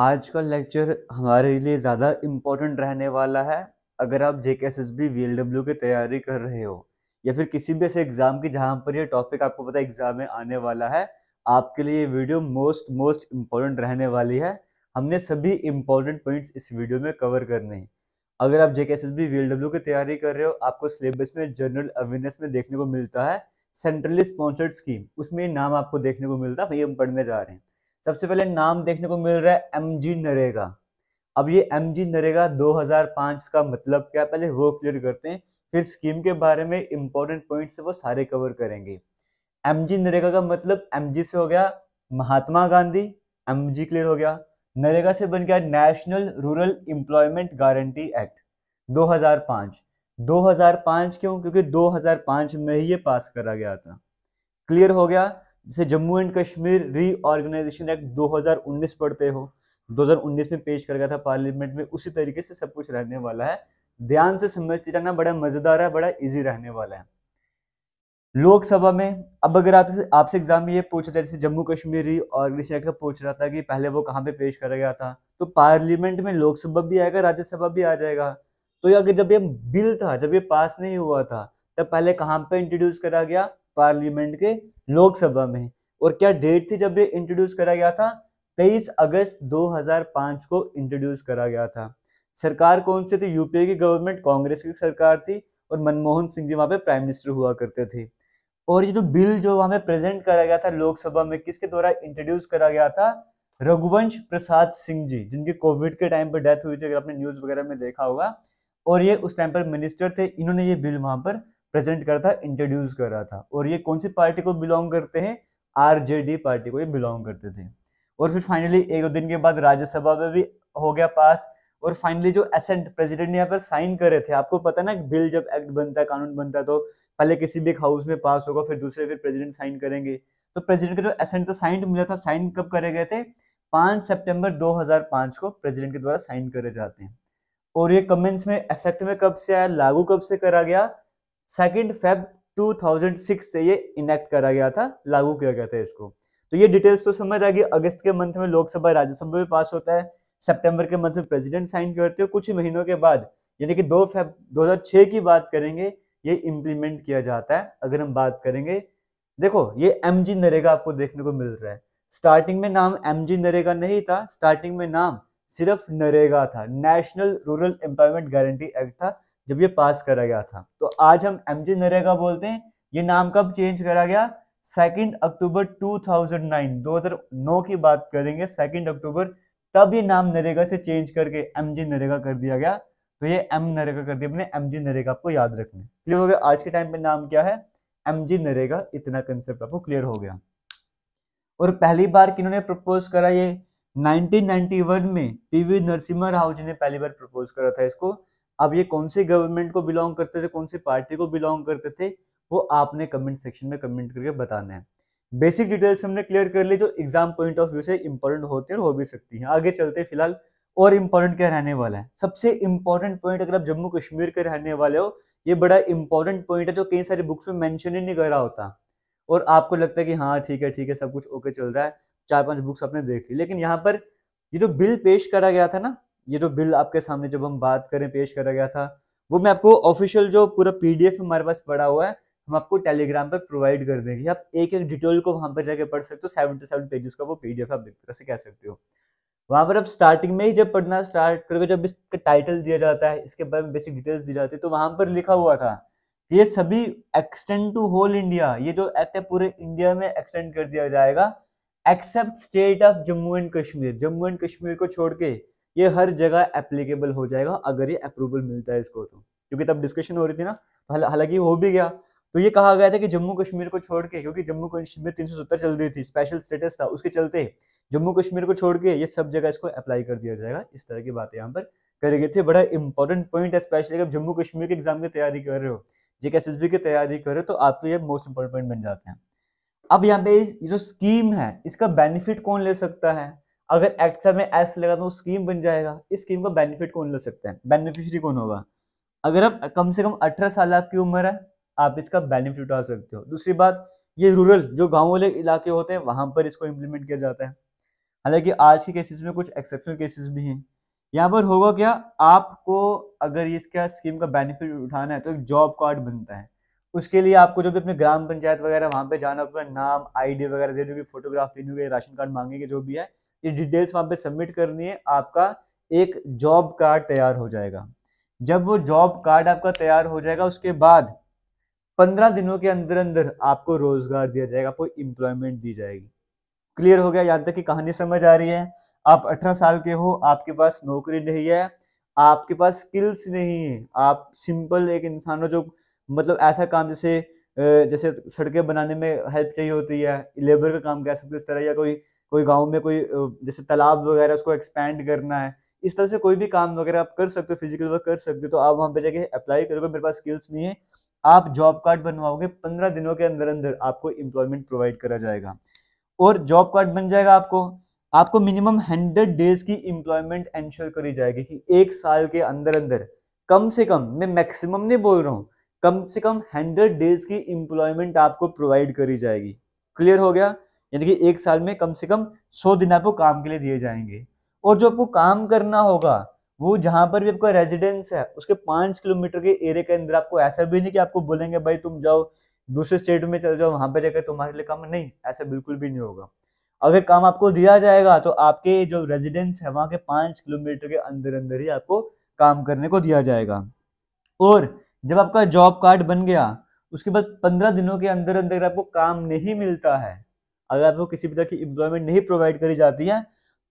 आज का लेक्चर हमारे लिए ज़्यादा इम्पोर्टेंट रहने वाला है अगर आप J K S S B V L W की तैयारी कर रहे हो या फिर किसी भी ऐसे एग्ज़ाम की जहाँ पर यह टॉपिक आपको पता एग्ज़ाम में आने वाला है आपके लिए ये वीडियो मोस्ट मोस्ट इम्पोर्टेंट रहने वाली है हमने सभी इम्पोर्टेंट पॉइंट्स इस वीडियो में कवर करने हैं अगर आप J K S S B V L W की तैयारी कर रहे हो आपको सिलेबस में जनरल अवेयरनेस में देखने को मिलता है सेंट्रली स्पॉन्सर्ड स्कीम उसमें नाम आपको देखने को मिलता है वही हम पढ़ने जा रहे हैं सबसे पहले नाम देखने को मिल रहा है एम जी नरेगा अब ये एम जी नरेगा 2005 का मतलब क्या पहले वो क्लियर करते हैं फिर स्कीम के बारे में इंपॉर्टेंट पॉइंट्स वो सारे कवर करेंगे एम जी नरेगा का मतलब एम जी से हो गया Mahatma Gandhi M G clear हो गया नरेगा से बन गया national rural employment guarantee act 2005 2005 क्यों क्योंकि 2005 में ही ये पास करा गया था क्लियर हो गया जिसे Jammu and Kashmir reorganisation act 2019 पढ़ते हो 2019 में पेश कर गया था पार्लियामेंट में उसी तरीके से सब कुछ रहने वाला है ध्यान से समझते जाना बड़ा मजेदार है बड़ा इजी रहने वाला है लोकसभा में अब अगर आप आपसे एग्जाम में ये पूछा जाए जैसे जम्मू कश्मीर रीऑर्गेनाइजेशन एक्ट पूछ रहा था कि पहले वो कहाँ पे पेश करा गया था तो पार्लियामेंट में लोकसभा भी आएगा राज्यसभा भी आ जाएगा तो अगर जब ये बिल था जब ये पास नहीं हुआ था तब पहले कहाँ पे इंट्रोड्यूस करा गया पार्लियामेंट के लोकसभा में और क्या डेट थी जब ये इंट्रोड्यूस करा गया था 23 अगस्त 2005 को इंट्रोड्यूस करा गया था सरकार कौन सी थी यूपीए की गवर्नमेंट कांग्रेस की सरकार थी और मनमोहन सिंह जी वहां पे प्राइम मिनिस्टर हुआ करते थे और ये जो बिल जो वहां पे प्रेजेंट करा गया था लोकसभा में किसके द्वारा इंट्रोड्यूस करा गया था रघुवंश प्रसाद सिंह जी जिनकी कोविड के टाइम पर डेथ हुई थी अगर आपने न्यूज वगैरह में देखा होगा और ये उस टाइम पर मिनिस्टर थे इन्होंने ये बिल वहां पर प्रेजेंट कर रहा था इंट्रोड्यूस कर रहा था और ये कौन सी पार्टी को बिलोंग करते हैं आर पार्टी को ये बिलोंग करते थे और फिर फाइनली एक दो दिन के बाद राज्यसभा में भी हो गया पास और फाइनली जो एसेंट प्रेसिडेंट ने यहाँ पर साइन रहे थे आपको पता ना बिल जब एक्ट बनता है कानून बनता है तो पहले किसी भी एक हाउस में पास होगा फिर दूसरे फिर प्रेसिडेंट साइन करेंगे तो प्रेसिडेंट का जो एसेंट था साइन मिला था साइन कब करे गए थे पांच सितंबर 2005 को प्रेसिडेंट के द्वारा साइन करे जाते हैं और ये कमेंट्स में इफेक्ट में कब से आया लागू कब से करा गया सेकेंड फेब 2006 से ये इनेक्ट करा गया था लागू किया गया था इसको तो ये डिटेल्स तो समझ आ गई अगस्त के मंथ में लोकसभा राज्यसभा में पास होता है सितंबर के मंथ में प्रेसिडेंट साइन करते हैं कुछ ही महीनों के बाद यानी कि दो फेब 2006 की बात करेंगे ये इम्प्लीमेंट किया जाता है अगर हम बात करेंगे देखो ये एम जी नरेगा आपको देखने को मिल रहा है स्टार्टिंग में नाम एम जी नरेगा नहीं था स्टार्टिंग में नाम सिर्फ नरेगा था national rural employment guarantee act था जब ये पास करा गया था तो आज हम एम जे नरेगा बोलते हैं ये नाम कब चेंज करा गया सेकेंड अक्टूबर 2009 नौ की बात करेंगे सेकेंड अक्टूबर तब ये नाम नरेगा से चेंज करके एम जी नरेगा कर दिया गया तो ये एम नरेगा कर दिया अपने एम जी नरेगा आपको याद रखना क्लियर हो गया आज के टाइम पे नाम क्या है एम जी नरेगा इतना कंसेप्ट आपको क्लियर हो गया और पहली बार किन्होंने प्रपोज करा ये 1991 में पीवी नरसिम्हा राव जी ने पहली बार प्रपोज करा था इसको अब ये कौन से गवर्नमेंट को बिलोंग करते थे कौन सी पार्टी को बिलोंग करते थे वो आपने कमेंट सेक्शन में कमेंट करके बताना है बेसिक डिटेल्स हमने क्लियर कर ली जो एग्जाम पॉइंट ऑफ व्यू से इंपॉर्टेंट होती है और हो भी सकती है आगे चलते फिलहाल और इम्पोर्टेंट क्या रहने वाला है सबसे इम्पोर्टेंट पॉइंट अगर आप जम्मू कश्मीर के रहने वाले हो ये बड़ा इंपॉर्टेंट पॉइंट है जो कई सारी बुक्स में मेंशन ही नहीं कर रहा होता और आपको लगता है कि हाँ ठीक है ठीक है सब कुछ ओके चल रहा है चार पांच बुक्स आपने देख ली लेकिन यहाँ पर ये जो बिल पेश करा गया था ना ये जो बिल आपके सामने जब हम बात करें पेश करा गया था वो मैं आपको ऑफिशियल जो पूरा पीडीएफ हमारे पास पड़ा हुआ है हम आपको टेलीग्राम पर प्रोवाइड कर देंगे आप एक एक डिटेल को वहाँ पर जाकर पढ़ सकते हो सेवन टू सेवन पेजेस का वो पीडीएफ आप एक तरह से कह सकते हो वहाँ पर आप स्टार्टिंग में ही जब पढ़ना स्टार्ट करोगे जब इसका टाइटल दिया जाता है इसके बारे में बेसिक डिटेल्स दी जाती है तो वहाँ पर लिखा हुआ था ये सभी एक्सटेंड टू होल इंडिया ये जो एक्ट है पूरे इंडिया में एक्सटेंड कर दिया जाएगा except state of Jammu and Kashmir Jammu and Kashmir को छोड़ के ये हर जगह एप्लीकेबल हो जाएगा अगर ये अप्रूवल मिलता है इसको तो क्योंकि तब डिस्कशन हो रही थी ना तो हालांकि हो भी गया तो ये कहा गया था कि जम्मू कश्मीर को छोड़ के क्योंकि जम्मू कश्मीर तीन चल रही थी स्पेशल स्टेटस था उसके चलते जम्मू कश्मीर को छोड़ के ये सब जगह इसको अप्लाई कर दिया जाएगा इस तरह की बातें यहाँ पर करे गए थे बड़ा इंपॉर्टेंट पॉइंट है स्पेशली अगर जम्मू कश्मीर के एग्जाम की तैयारी कर रहे हो जे के की तैयारी कर रहे हो तो आपके ये मोस्ट इंपॉर्टेंट पॉइंट बन जाते हैं अब यहाँ पे जो स्कीम है इसका बेनिफिट कौन ले सकता है अगर एक्ट में एस लगा तो स्कीम बन जाएगा इस स्कीम का बेनिफिट कौन ले सकते हैं बेनिफिशरी कौन होगा अगर आप कम से कम अठारह साल आपकी उम्र है आप इसका बेनिफिट उठा सकते हो दूसरी बात ये रूरल जो गाँव वाले इलाके होते हैं वहां पर इसको इम्प्लीमेंट किया जाता है हालांकि आज के केसेस में कुछ एक्सेप्शनल केसेस भी हैं यहाँ पर होगा क्या आपको अगर इसका स्कीम का बेनिफिट उठाना है तो एक जॉब कार्ड बनता है उसके लिए आपको जो भी अपने ग्राम पंचायत वगैरह वहाँ पे जाना अपना नाम आईडी वगैरह दे दोगे फोटोग्राफ दे दोगे राशन कार्ड मांगेंगे जो भी है ये डिटेल्स वहाँ पे सबमिट करनी है आपका एक जॉब कार्ड तैयार हो जाएगा जब वो जॉब कार्ड आपका तैयार हो जाएगा उसके बाद पंद्रह दिनों के अंदर अंदर आपको रोजगार दिया जाएगा आपको एम्प्लॉयमेंट दी जाएगी क्लियर हो गया यहाँ तक की कहानी समझ आ रही है आप अठारह साल के हो आपके पास नौकरी नहीं है आपके पास स्किल्स नहीं है आप सिंपल एक इंसान हो जो मतलब ऐसा काम जैसे जैसे सड़कें बनाने में हेल्प चाहिए होती है लेबर का काम कह सकते हो इस तरह या कोई कोई गांव में कोई जैसे तालाब वगैरह उसको एक्सपैंड करना है इस तरह से कोई भी काम वगैरह आप कर सकते हो फिजिकल वर्क कर सकते हो तो आप वहाँ पे जाके अप्लाई करोगे मेरे पास स्किल्स नहीं है आप जॉब कार्ड बनवाओगे पंद्रह दिनों के अंदर अंदर आपको एम्प्लॉयमेंट प्रोवाइड करा जाएगा और जॉब कार्ड बन जाएगा आपको आपको मिनिमम हंड्रेड डेज की एम्प्लॉयमेंट एंश्योर करी जाएगी कि एक साल के अंदर अंदर कम से कम मैं मैक्सिमम नहीं बोल रहा हूँ कम से कम हंड्रेड डेज की एम्प्लॉयमेंट आपको प्रोवाइड करी जाएगी क्लियर हो गया यानी कि एक साल में कम से कम सौ दिन आपको काम के लिए दिए जाएंगे और जो आपको काम करना होगा वो जहाँ पर भी आपका रेजिडेंस है उसके पांच किलोमीटर के एरिया के अंदर आपको ऐसा भी नहीं कि आपको बोलेंगे भाई तुम जाओ दूसरे स्टेट में चले जाओ वहां पर जाकर तुम्हारे लिए काम नहीं ऐसा बिल्कुल भी नहीं होगा अगर काम आपको दिया जाएगा तो आपके जो रेजिडेंस है वहां के पांच किलोमीटर के अंदर अंदर ही आपको काम करने को दिया जाएगा और जब आपका जॉब कार्ड बन गया उसके बाद पंद्रह दिनों के अंदर अंदर आपको काम नहीं मिलता है अगर आपको किसी भी तरह की एम्प्लॉयमेंट नहीं प्रोवाइड करी जाती है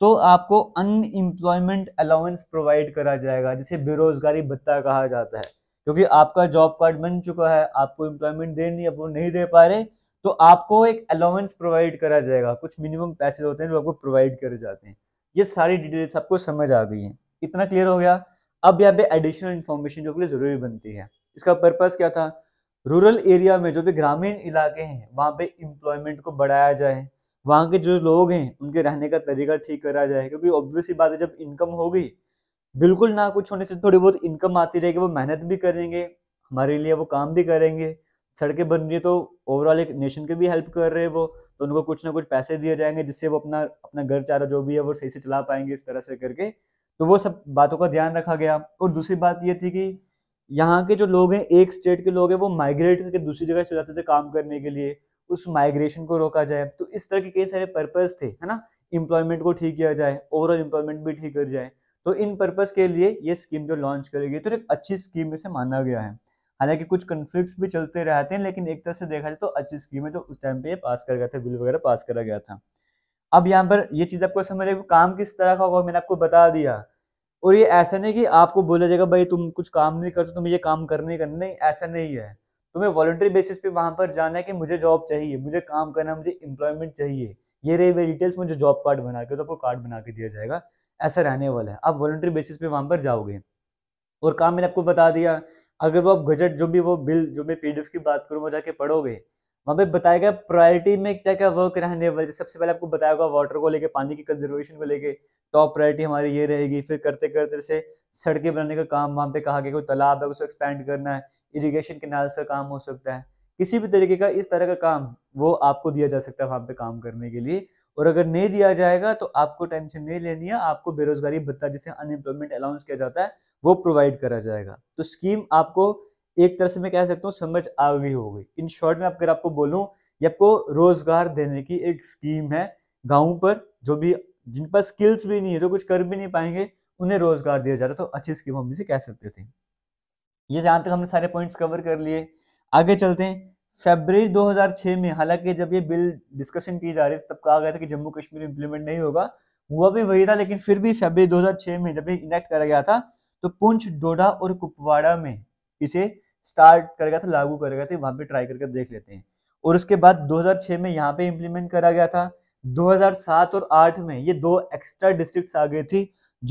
तो आपको अनएम्प्लॉयमेंट अलाउंस प्रोवाइड करा जाएगा जिसे बेरोजगारी भत्ता कहा जाता है क्योंकि आपका जॉब कार्ड बन चुका है आपको एम्प्लॉयमेंट देनी है नहीं दे पा रहे तो आपको एक अलाउंस प्रोवाइड करा जाएगा कुछ मिनिमम पैसे होते हैं जो आपको प्रोवाइड करे जाते हैं ये सारी डिटेल्स आपको समझ आ गई है इतना क्लियर हो गया अब यहाँ पे एडिशनल इन्फॉर्मेशन जो के लिए ज़रूरी बनती है इसका पर्पज़ क्या था रूरल एरिया में जो भी ग्रामीण इलाके हैं वहाँ पे इम्प्लॉयमेंट को बढ़ाया जाए वहाँ के जो लोग हैं उनके रहने का तरीका ठीक करा जाए क्योंकि ऑब्वियस बात है जब इनकम होगी बिल्कुल ना कुछ होने से थोड़ी बहुत इनकम आती रहेगी वो मेहनत भी करेंगे हमारे लिए वो काम भी करेंगे सड़कें बन रही है तो ओवरऑल एक नेशन के भी हेल्प कर रहे हैं वो तो उनको कुछ ना कुछ पैसे दिए जाएंगे जिससे वो अपना अपना घर चारा जो भी है वो सही से चला पाएंगे इस तरह से करके तो वो सब बातों का ध्यान रखा गया और दूसरी बात ये थी कि यहाँ के जो लोग हैं एक स्टेट के लोग हैं वो माइग्रेट करके दूसरी जगह चले जाते थे काम करने के लिए उस माइग्रेशन को रोका जाए तो इस तरह के कई सारे पर्पज थे है ना इम्प्लॉयमेंट को ठीक किया जाए ओवरऑल इम्प्लॉयमेंट भी ठीक कर जाए तो इन पर्पज के लिए ये स्कीम जो लॉन्च करी गई तो एक अच्छी स्कीम इसे माना गया है हालांकि कुछ कन्फ्लिक्ट भी चलते रहते हैं लेकिन एक तरह से देखा जाए तो अच्छी स्कीम है जो उस टाइम पे पास कर गया था बिल वगैरह पास करा गया था अब यहाँ पर ये चीज़ आपको समझ रही काम किस तरह का होगा मैंने आपको बता दिया और ये ऐसा नहीं कि आपको बोला जाएगा भाई तुम कुछ काम नहीं कर सकते तुम्हें ये काम करने का नहीं ऐसा नहीं है तुम्हें वॉलंटरी बेसिस पे वहां पर जाना है कि मुझे जॉब चाहिए मुझे काम करना है मुझे एम्प्लॉयमेंट चाहिए ये रही वे डिटेल्स मुझे जॉब कार्ड बना के तो आपको कार्ड बना के दिया जाएगा ऐसा रहने वाला है आप वॉलंटरी बेसिस पे वहां पर जाओगे और काम मैंने आपको बता दिया अगर वो आप गजट जो भी वो बिल जो मैं पी की बात करूँ वो जाके पढ़ोगे वहाँ पे गया प्रायोरिटी में क्या क्या वर्क रहने वाले सबसे पहले आपको बताया गया वाटर को लेके पानी की कंजर्वेशन को लेके टॉप प्रायोरिटी हमारी ये रहेगी फिर करते करते जैसे सड़कें बनाने का काम वहाँ पे कहा गया कोई तालाब है उसको एक्सपेंड करना है इरीगेशन कैनाल्स का काम हो सकता है किसी भी तरीके का इस तरह का काम वो आपको दिया जा सकता है वहाँ पे काम करने के लिए और अगर नहीं दिया जाएगा तो आपको टेंशन नहीं लेनी है आपको बेरोजगारी भत्ता जिसे अनएम्प्लॉयमेंट अलाउंस किया जाता है वो प्रोवाइड करा जाएगा तो स्कीम आपको एक तरह से मैं कह सकता हूँ समझ आ गई होगी इन शॉर्ट में अगर आपको बोलूँ ये आपको रोजगार देने की एक स्कीम है गाँव पर जो भी जिन पर स्किल्स भी नहीं है जो कुछ कर भी नहीं पाएंगे उन्हें रोजगार दिया जा रहा तो अच्छी स्कीम हम इसे कह सकते थे ये जहाँ तक हमने सारे पॉइंट्स कवर कर लिए आगे चलते हैं फेबररी 2006 में हालांकि जब ये बिल डिस्कशन की जा रही थी तब कहा गया था कि जम्मू कश्मीर इंप्लीमेंट नहीं होगा हुआ भी वही था लेकिन फिर भी फेबररी 2006 में जब ये इनेक्ट करा गया था तो पुंछ डोडा और कुपवाड़ा में इसे स्टार्ट कर गया था लागू कर गया था वहां पे ट्राई करके देख लेते हैं और उसके बाद 2006 में यहाँ पे इम्प्लीमेंट करा गया था 2007 और 8 में ये दो एक्स्ट्रा डिस्ट्रिक्ट आ गए थी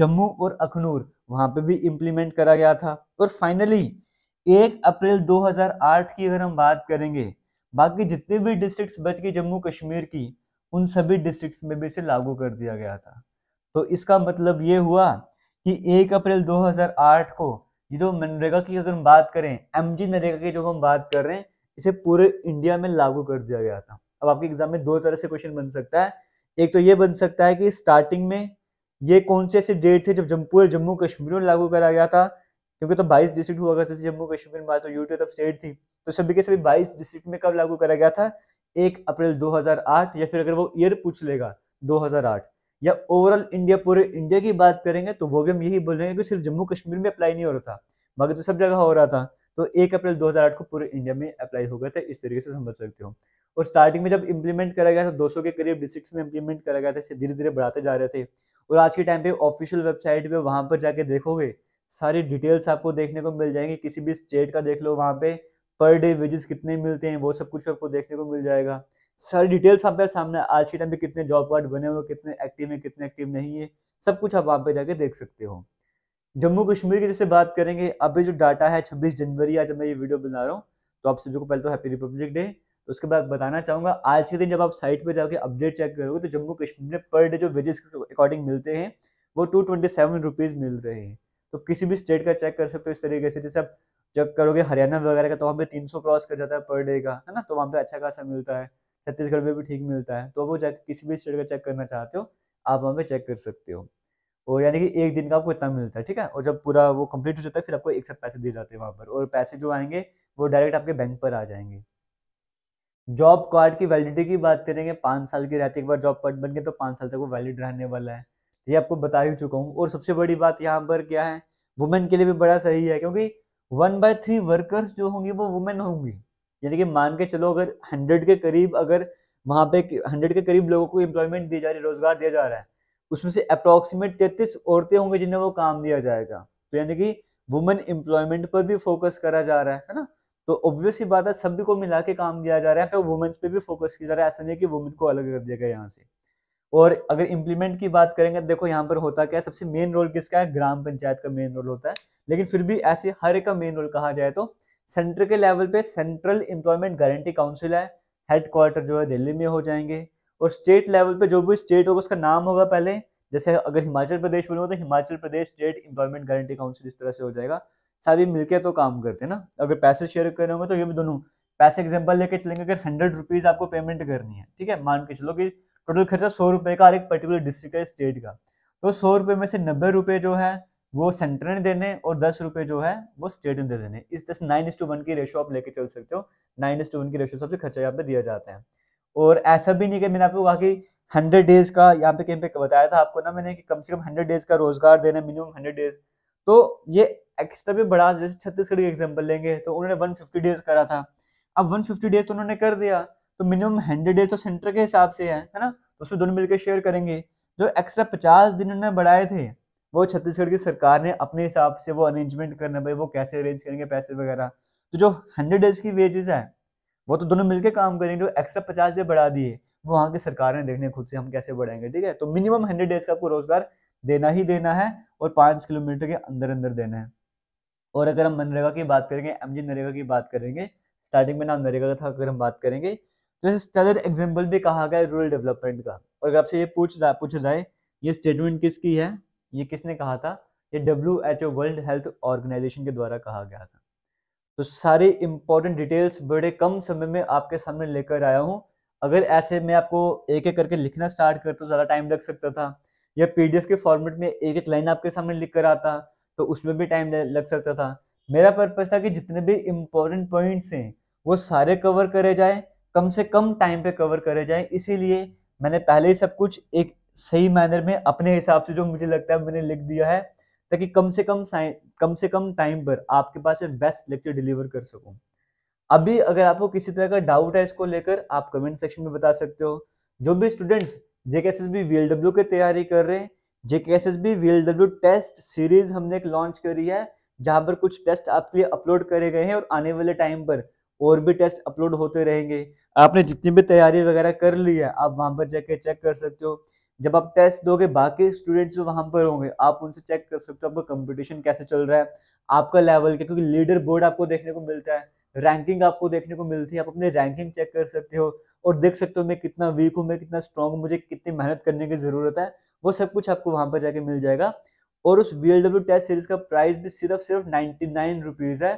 जम्मू और अखनूर वहाँ पे भी इम्प्लीमेंट करा गया था और फाइनली एक अप्रैल 2008 की अगर हम बात करेंगे बाकी जितने भी डिस्ट्रिक्ट बच गए जम्मू कश्मीर की उन सभी डिस्ट्रिक्ट में भी इसे लागू कर दिया गया था तो इसका मतलब ये हुआ कि एक अप्रैल 2008 को ये जो मनरेगा की अगर हम बात करें एम जी नरेगा की जो हम बात कर रहे हैं इसे पूरे इंडिया में लागू कर दिया गया था अब आपके एग्जाम में दो तरह से क्वेश्चन बन सकता है एक तो ये बन सकता है कि स्टार्टिंग में ये कौन से ऐसे डेट थे जब जम, पूरे जम्मू कश्मीर में लागू करा गया था क्योंकि तो 22 डिस्ट्रिक्ट हुआ करते थे जम्मू कश्मीर में तो यूटी तब स्टेट थी तो सभी के सभी 22 डिस्ट्रिक्ट में कब लागू करा गया था एक अप्रैल 2008 या फिर अगर वो ईयर पूछ लेगा 2008 या ओवरऑल इंडिया पूरे इंडिया की बात करेंगे तो वो भी हम यही बोलेंगे कि सिर्फ जम्मू कश्मीर में अप्लाई नहीं हो रहा था बाकी तो सब जगह हो रहा था तो एक अप्रैल 2008 को पूरे इंडिया में अप्लाई हो गया था इस तरीके से समझ सकते हो और स्टार्टिंग में जब इम्प्लीमेंट करा गया था 200 के करीब डिस्ट्रिक्ट में इम्प्लीमेंट करा गया था इसे धीरे धीरे बढ़ाते जा रहे थे और आज के टाइम पे ऑफिशियल वेबसाइट पे वहाँ पर जाके देखोगे सारी डिटेल्स आपको देखने को मिल जाएंगे किसी भी स्टेट का देख लो वहाँ पे पर डे वेजेस कितने मिलते हैं वो सब कुछ आपको देखने को मिल जाएगा सारी डिटेल्स वहाँ पे सामने आज के टाइम पे कितने जॉब कार्ड बने हुए कितने एक्टिव हैं कितने एक्टिव नहीं है सब कुछ आप वहाँ पे जाके देख सकते हो जम्मू कश्मीर की जैसे बात करेंगे अभी जो डाटा है छब्बीस जनवरी आज मैं ये वीडियो बना रहा हूँ तो आप सभी को पहले तो हैप्पी रिपब्लिक डे तो उसके बाद बताना चाहूँगा आज के दिन जब आप साइट पर जाके अपडेट चेक करोगे तो जम्मू कश्मीर में पर डे जो वेजेस के अकॉर्डिंग मिलते हैं वो टू ट्वेंटी सेवन रुपीज़ मिल रहे हैं तो किसी भी स्टेट का चेक कर सकते हो इस तरीके से जैसे आप चेक करोगे हरियाणा वगैरह का तो वहाँ पे तीन सौ क्रॉस कर जाता है पर डे का है ना तो वहाँ पे अच्छा खासा मिलता है छत्तीसगढ़ में भी ठीक मिलता है तो आप वो चेक किसी भी स्टेट का चेक करना चाहते हो आप वहाँ पे चेक कर सकते हो और यानी कि एक दिन का आपको इतना मिलता है ठीक है और जब पूरा वो कंप्लीट हो जाता है फिर आपको एक साथ पैसे दिए जाते हैं वहाँ पर और पैसे जो आएंगे वो डायरेक्ट आपके बैंक पर आ जाएंगे जॉब कार्ड की वैलिडिटी की बात करेंगे पाँच साल की रहती है एक बार जॉब कार्ड बन गया तो पाँच साल तक वो वैलिड रहने वाला है तो ये आपको बता ही चुका हूँ और सबसे बड़ी बात यहाँ पर क्या है वुमेन के लिए भी बड़ा सही है क्योंकि वन बाय थ्री वर्कर्स जो होंगी वो वुमेन होंगी यानी कि मान के चलो अगर हंड्रेड के करीब अगर वहाँ पे हंड्रेड के करीब लोगों को एम्प्लॉयमेंट दी जा रही है रोजगार दिया जा रहा है उसमें से अप्रोक्सीमेट तैतीस औरतें होंगी जिन्हें वो काम दिया जाएगा तो यानी कि वुमेन एम्प्लॉयमेंट पर भी फोकस करा जा रहा है है ना तो ही बात है सभी को मिला के काम दिया जा रहा है वुमेन्स पे भी फोकस किया जा रहा है ऐसा नहीं कि वुमेन को अलग कर दिया गया यहाँ से और अगर इम्प्लीमेंट की बात करेंगे देखो यहाँ पर होता क्या है सबसे मेन रोल किसका है ग्राम पंचायत का मेन रोल होता है लेकिन फिर भी ऐसे हर एक का मेन रोल कहा जाए तो सेंटर के लेवल पे सेंट्रल एम्प्लॉयमेंट गारंटी काउंसिल है हेड क्वार्टर जो है दिल्ली में हो जाएंगे और स्टेट लेवल पे जो भी स्टेट होगा उसका नाम होगा पहले जैसे अगर हिमाचल प्रदेश बोलूंगा तो Himachal Pradesh state employment guarantee council इस तरह से हो जाएगा सभी मिलकर तो काम करते हैं ना अगर पैसे शेयर होंगे तो ये भी दोनों पैसे एग्जाम्पल लेके चलेंगे अगर हंड्रेड रुपीज़ आपको पेमेंट करनी है ठीक है मान के चलो कि टोटल खर्चा सौ रुपये का हर एक पर्टिकुलर डिस्ट्रिक्ट का स्टेट का तो सौ रुपये में से नब्बे रुपए जो है वो सेंटर ने देने और दस रुपए जो है वो स्टेट ने दे देने इस दस नाइन इस टू वन की रेशो आप लेके चल सकते हो नाइन इस टू वन की रेशो सबसे खर्चा यहाँ पे दिया जाता है और ऐसा भी नहीं कि मैंने आपको कहा कि हंड्रेड डेज का यहाँ पे कहीं पे बताया था आपको ना मैंने कि कम से कम हंड्रेड डेज का रोजगार देना मिनिमम हंड्रेड डेज तो ये एक्स्ट्रा भी बढ़ा जैसे छत्तीसगढ़ की एग्जाम्पल लेंगे तो उन्होंने वन फिफ्टी डेज करा था अब वन फिफ्टी डेज तो उन्होंने कर दिया तो मिनिमम हंड्रेड डेज तो सेंटर के हिसाब से है है ना तो उसमें दोनों मिलकर शेयर करेंगे जो एक्स्ट्रा पचास दिन उन्होंने बढ़ाए थे वो छत्तीसगढ़ की सरकार ने अपने हिसाब से वो अरेंजमेंट करना भाई वो कैसे अरेंज करेंगे पैसे वगैरह तो जो हंड्रेड डेज की वेजेस है वो तो दोनों मिलकर काम करेंगे जो एक्स्ट्रा पचास डे बढ़ा दिए वो वहाँ की सरकार ने देखने खुद से हम कैसे बढ़ाएंगे ठीक है तो मिनिमम हंड्रेड डेज का आपको रोजगार देना ही देना है और पांच किलोमीटर के अंदर अंदर देना है और अगर हम मनरेगा की बात करेंगे एम जी नरेगा की बात करेंगे स्टार्टिंग में नाम नरेगा का था अगर हम बात करेंगे तो स्टैंडर्ड एग्जाम्पल भी कहा गया है रूरल डेवलपमेंट का और अगर आपसे ये पूछ पूछा जाए ये स्टेटमेंट किसकी है ये किसने कहा था ये W H O world health organisation के द्वारा कहा गया था तो सारे इंपॉर्टेंट डिटेल्स बड़े कम समय में आपके सामने लेकर आया हूँ अगर ऐसे मैं आपको एक एक करके लिखना स्टार्ट करता तो ज़्यादा टाइम लग सकता था या पी के फॉर्मेट में एक एक लाइन आपके सामने लिख कर आता तो उसमें भी टाइम लग सकता था मेरा पर्पज था कि जितने भी इम्पोर्टेंट पॉइंट्स हैं वो सारे कवर करे जाए कम से कम टाइम पे कवर करे जाए इसीलिए मैंने पहले ही सब कुछ एक सही मैनर में अपने हिसाब से जो मुझे लगता है मैंने लिख दिया है ताकि कम से कम कम से कम टाइम पर आपके पास मैं बेस्ट लेक्चर डिलीवर कर सकूं अभी अगर आपको किसी तरह का डाउट है इसको लेकर आप कमेंट सेक्शन में बता सकते हो जो भी स्टूडेंट्स जेके एस की तैयारी कर रहे हैं जेके एस टेस्ट सीरीज हमने एक लॉन्च करी है जहां पर कुछ टेस्ट आपके लिए अपलोड करे गए हैं और आने वाले टाइम पर और भी टेस्ट अपलोड होते रहेंगे आपने जितनी भी तैयारी वगैरह कर ली है आप वहां पर जाके चेक कर सकते हो जब आप टेस्ट दोगे बाकी स्टूडेंट्स जो वहाँ पर होंगे आप उनसे चेक कर सकते हो आपका कंपटीशन कैसे चल रहा है आपका लेवल क्या क्योंकि लीडर बोर्ड आपको देखने को मिलता है रैंकिंग आपको देखने को मिलती है आप अपने रैंकिंग चेक कर सकते हो और देख सकते हो मैं कितना वीक हूँ मैं कितना स्ट्रांग हूँ मुझे कितनी मेहनत करने की ज़रूरत है वो सब कुछ आपको वहाँ पर जाके मिल जाएगा और उस वी टेस्ट सीरीज का प्राइस भी सिर्फ सिर्फ नाइन्टी नाइन रुपीज़ है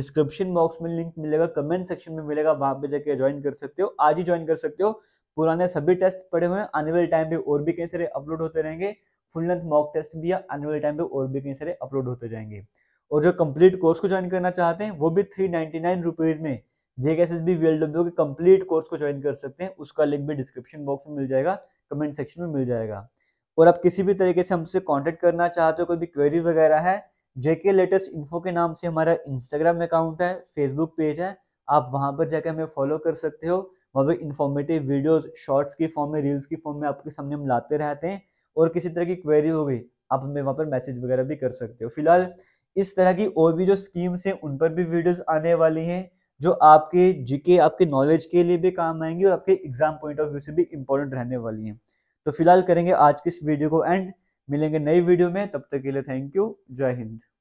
डिस्क्रिप्शन बॉक्स में लिंक मिलेगा कमेंट सेक्शन में मिलेगा वहाँ पे जाके ज्वाइन कर सकते हो आज ही ज्वाइन कर सकते हो पुराने सभी टेस्ट पड़े हुए हैं आने वाले टाइम पे और भी कई सारे अपलोड होते रहेंगे फुल लेंथ मॉक टेस्ट भी आने वाले टाइम पे और भी कई सारे अपलोड होते जाएंगे और जो कंप्लीट कोर्स को ज्वाइन करना चाहते हैं वो भी थ्री नाइनटी में जेके एस के कंप्लीट कोर्स को ज्वाइन कर सकते हैं उसका लिंक भी डिस्क्रिप्शन बॉक्स में मिल जाएगा कमेंट सेक्शन में मिल जाएगा और आप किसी भी तरीके से हमसे कांटेक्ट करना चाहते हो कोई भी क्वेरी वगैरह है जेके लेटेस्ट इन्फो के नाम से हमारा इंस्टाग्राम अकाउंट है फेसबुक पेज है आप वहां पर जाकर हमें फॉलो कर सकते हो वहाँ पे इन्फॉर्मेटिव वीडियोस शॉर्ट्स की फॉर्म में रील्स की फॉर्म में आपके सामने हम लाते रहते हैं और किसी तरह की क्वेरी हो गई आप हमें वहाँ पर मैसेज वगैरह भी कर सकते हो फिलहाल इस तरह की और भी जो स्कीम्स हैं उन पर भी वीडियोस आने वाली हैं जो आपके जीके आपके नॉलेज के लिए भी काम आएंगी और आपके एग्जाम पॉइंट ऑफ व्यू से भी इंपॉर्टेंट रहने वाली हैं तो फिलहाल करेंगे आज की इस वीडियो को एंड मिलेंगे नई वीडियो में तब तक के लिए थैंक यू जय हिंद